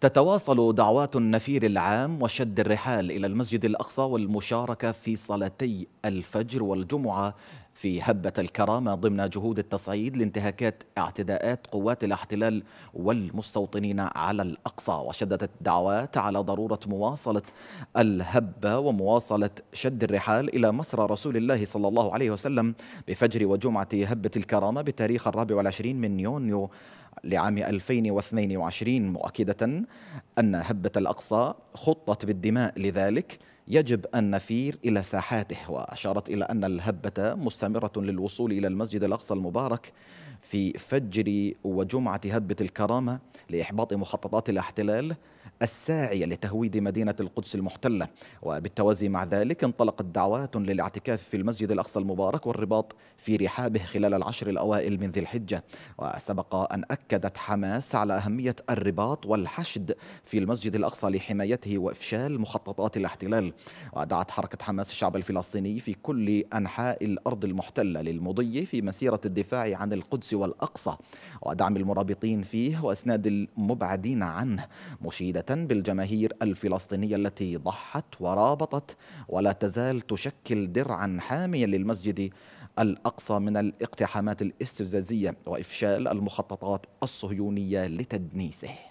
تتواصل دعوات النفير العام وشد الرحال إلى المسجد الأقصى والمشاركة في صلاتي الفجر والجمعة في هبة الكرامة ضمن جهود التصعيد لانتهاكات اعتداءات قوات الاحتلال والمستوطنين على الأقصى وشددت الدعوات على ضرورة مواصلة الهبة ومواصلة شد الرحال إلى مسرى رسول الله صلى الله عليه وسلم بفجر وجمعة هبة الكرامة بتاريخ الرابع والعشرين من يونيو لعام 2022 مؤكدة أن هبة الأقصى خطت بالدماء لذلك يجب أن نفير إلى ساحاته وأشارت إلى أن الهبة مستمرة للوصول إلى المسجد الأقصى المبارك في فجر وجمعة هبة الكرامة لإحباط مخططات الاحتلال الساعية لتهويد مدينة القدس المحتلة وبالتوازي مع ذلك انطلقت دعوات للاعتكاف في المسجد الأقصى المبارك والرباط في رحابه خلال العشر الأوائل من ذي الحجة وسبق أن أكدت حماس على أهمية الرباط والحشد في المسجد الأقصى لحمايته وإفشال مخططات الاحتلال ودعت حركة حماس الشعب الفلسطيني في كل أنحاء الأرض المحتلة للمضي في مسيرة الدفاع عن القدس والأقصى ودعم المرابطين فيه وإسناد المبعدين عنه مشيدة بالجماهير الفلسطينية التي ضحت ورابطت ولا تزال تشكل درعا حاميا للمسجد الأقصى من الاقتحامات الاستفزازية وإفشال المخططات الصهيونية لتدنيسه